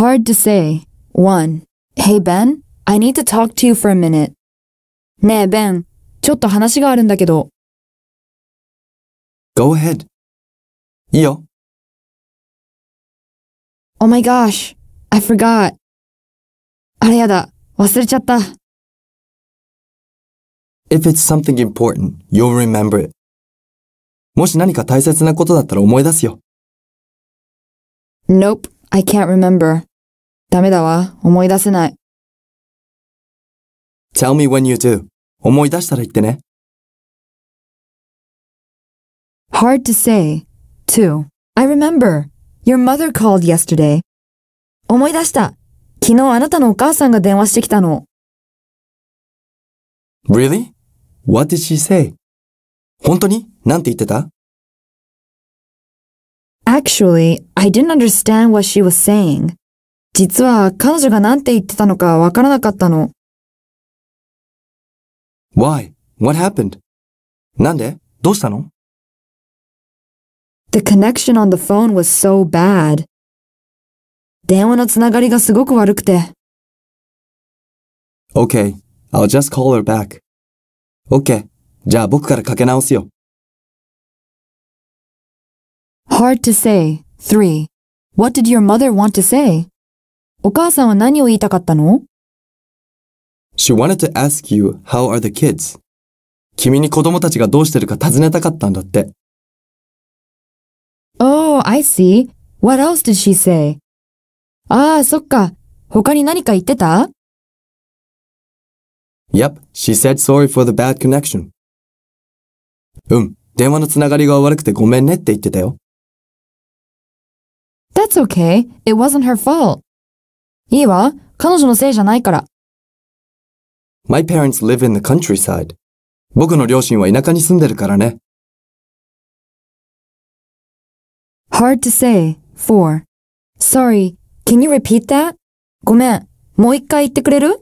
Hard to say. 1. Hey Ben, I need to talk to you for a minute. ねえ Ben、ちょっと話があるんだけど。Go ahead. いいよ。Oh my gosh, I forgot. あれやだ、忘れちゃった。If it's something important, you'll remember it. もし何か大切なことだったら思い出すよ。Nope, I can't remember. ダメだわ、思い出せない。Tell me when you do. 思い出したら言ってね。Hard to say, too. I remember. Your mother called yesterday. 思い出した。昨日あなたのお母さんが電話してきたの。Really? What did she say? 本当になんて言ってた Actually, I didn't understand what she was saying. 実は彼女が何て言ってたのかわからなかったの。Why? What happened? なんでどうしたの ?The connection on the phone was so bad. 電話のつながりがすごく悪くて。Okay, I'll just call her back. Okay, じゃあ僕からかけ直すよ。Hard to say. 3. What did your mother want to say? お母さんは何を言いたかったの ?She wanted to ask you how are the kids? 君に子供たちがどうしてるか尋ねたかったんだって。Oh, I see. What else did she say? ああ、そっか。他に何か言ってた ?Yep, she said sorry for the bad connection. うん、電話のつながりが悪くてごめんねって言ってたよ。That's okay. It wasn't her fault. いいわ。彼女のせいじゃないから。My parents live in the countryside. 僕の両親は田舎に住んでるからね。Hard to say, f o r Sorry, can you repeat that? ごめん、もう一回言ってくれる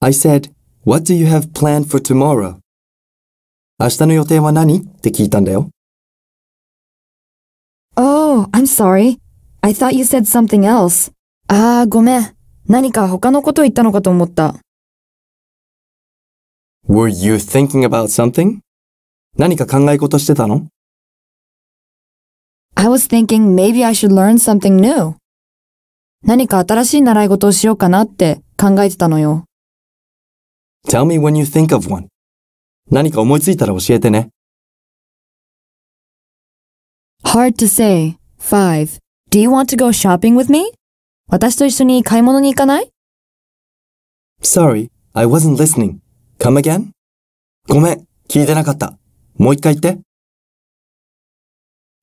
?I said, what do you have planned for tomorrow? 明日の予定は何って聞いたんだよ。Oh, I'm sorry. I thought you said something else. ああ、ごめん。何か他のこと言ったのかと思った。Were you thinking about something? 何か考え事してたの ?I was thinking maybe I should learn something new. 何か新しい習い事をしようかなって考えてたのよ。Tell me when you think of one. 何か思いついたら教えてね。Hard to say. f i v e Do you want to go shopping with me? 私と一緒に買い物に行かない ?Sorry, I wasn't listening.Come again? ごめん、聞いてなかった。もう一回言って。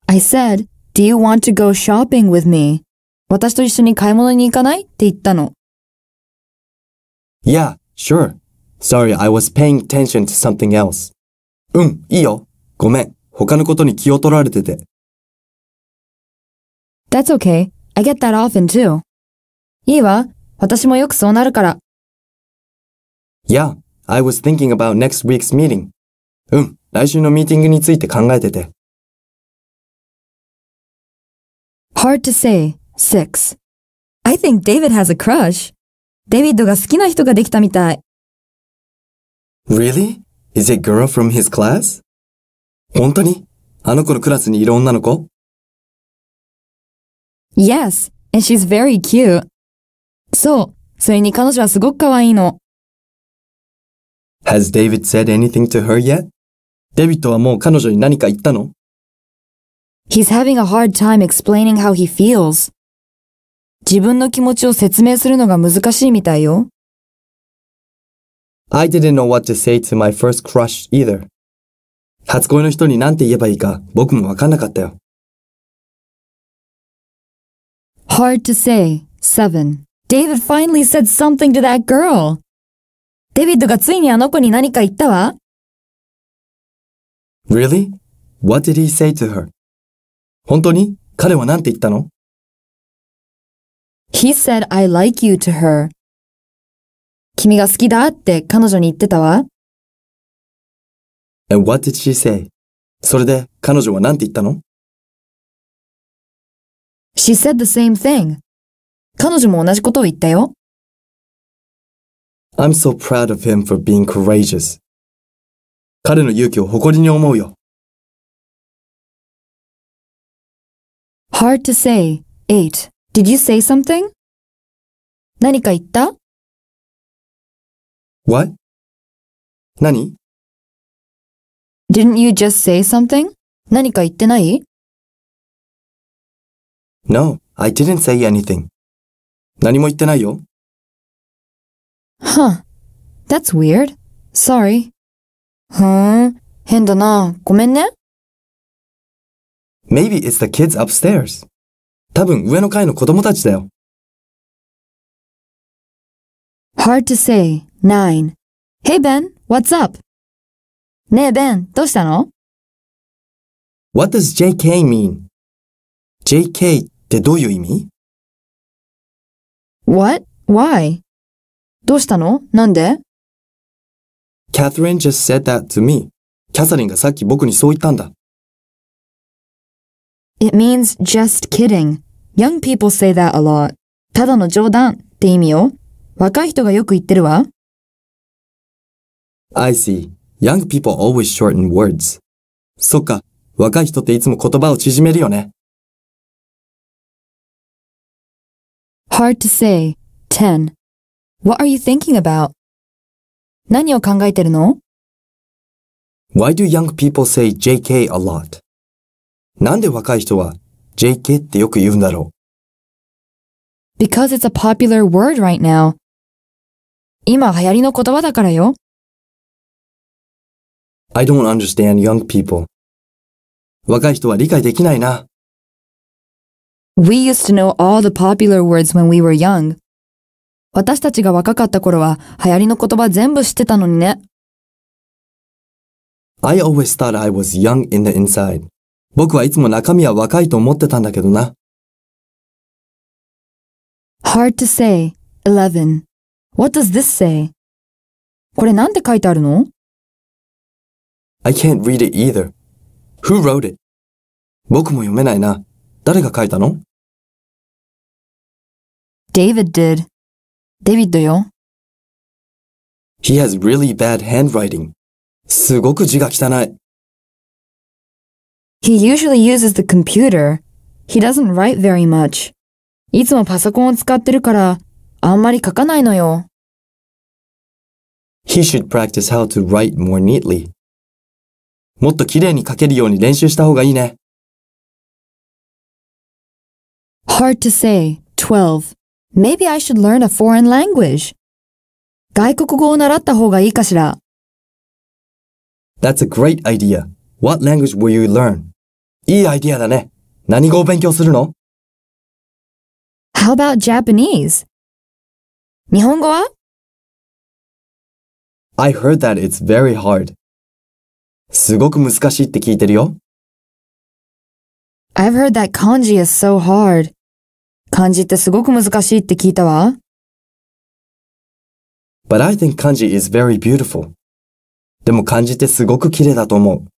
I said, Do you want to go shopping with me? 私と一緒に買い物に行かないって言ったの。Yeah, sure. Sorry, I was paying attention to something else. うん、いいよ。ごめん。他のことに気を取られてて。That's okay. I get that often too. いいわ。私もよくそうなるから。Yeah, I was thinking about next week's meeting. うん、来週のミーティングについて考えてて。Hard to say, 6. I think David has a crush. デビッドが好きな人ができたみたい。Really? Is it girl from his class? 本当にあの子のクラスにいる女の子 Yes, and she's very cute. そう、それに彼女はすごく可愛いの。Has David said anything to her yet? デビットはもう彼女に何か言ったの ?He's having a hard time explaining how he feels. 自分の気持ちを説明するのが難しいみたいよ。I didn't know what to say to my first crush either. 初恋の人に何て言えばいいか僕もわかんなかったよ。Hard to say. 7. David finally said something to that girl. デビッドがついにあの子に何か言ったわ。Really? What did he say to her? 本当に彼は何て言ったの ?He said I like you to her. 君が好きだって彼女に言ってたわ。And what did she say? それで彼女は何て言ったの She said the same thing. 彼女も同じことを言ったよ。I'm so proud of him for being courageous. 彼の勇気を誇りに思うよ。Hard to say. 8. Did you say something? 何か言った ?What? 何 ?Didn't you just say something? 何か言ってない No, I didn't say anything. 何も言ってないよ。Huh. That's weird. Sorry. ふーん。変だな。ごめんね。Maybe it's the kids upstairs. 多分上の階の子供たちだよ。Hard to say. n n i e Hey Ben, what's up? ねえ Ben, どうしたの ?What does JK mean? JK ってどういう意味 ?What? Why? どうしたのなんで ?Catherine just said that to me. キャサリンがさっき僕にそう言ったんだ。It means just kidding. Young people say that a lot. ただの冗談って意味よ。若い人がよく言ってるわ。I see. Young people always shorten words. そっか。若い人っていつも言葉を縮めるよね。Hard to say. 10. What are you thinking about? 何を考えてるの ?Why do young people say JK a lot? なんで若い人は JK ってよく言うんだろう ?Because it's a popular word right now. 今流行りの言葉だからよ。I don't understand young people. 若い人は理解できないな。We used to know all the popular words when we were young. 私たちが若かった頃は流行りの言葉全部知ってたのにね。I always thought I was young in the inside. 僕はいつも中身は若いと思ってたんだけどな。Hard to say, 11. What does this say? これなんて書いてあるの ?I can't read it either. Who wrote it? 僕も読めないな。誰が書いたの David did. デビッドよ。He has really bad handwriting. すごく字が汚い。He usually uses the computer. He doesn't write very much. いつもパソコンを使ってるから、あんまり書かないのよ。He should practice how to write more neatly. もっときれいに書けるように練習した方がいいね。Hard to say. 12. Maybe I should learn a foreign language. 外国語を習った方がいいかしら That's a great idea. What language will you learn? いいアイディアだね。何語を勉強するの How about Japanese? 日本語は I heard that it's very hard. すごく難しいって聞いてるよ。I've heard that kanji is so hard. 漢字ってすごく難しいって聞いたわ。But I think is very beautiful. でも漢字ってすごく綺麗だと思う。